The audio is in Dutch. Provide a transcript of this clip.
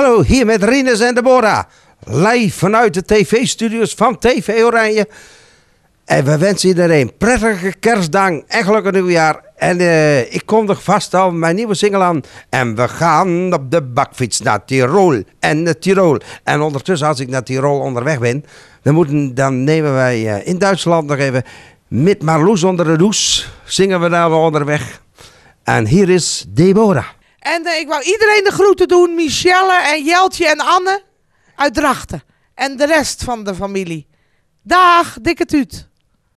Hallo, hier met Rines en Deborah. Live vanuit de tv-studios van TV Oranje. En we wensen iedereen prettige kerstdag en gelukkig nieuwjaar. En uh, ik kondig vast al mijn nieuwe single aan. En we gaan op de bakfiets naar Tirol en naar Tirol. En ondertussen, als ik naar Tirol onderweg ben, dan, moeten, dan nemen wij eh, in Duitsland nog even... Met Marloes onder de douche zingen we daar onderweg. En hier is Deborah. En eh, ik wou iedereen de groeten doen. Michelle en Jeltje en Anne uit Drachten. En de rest van de familie. Dag, dikke tuut.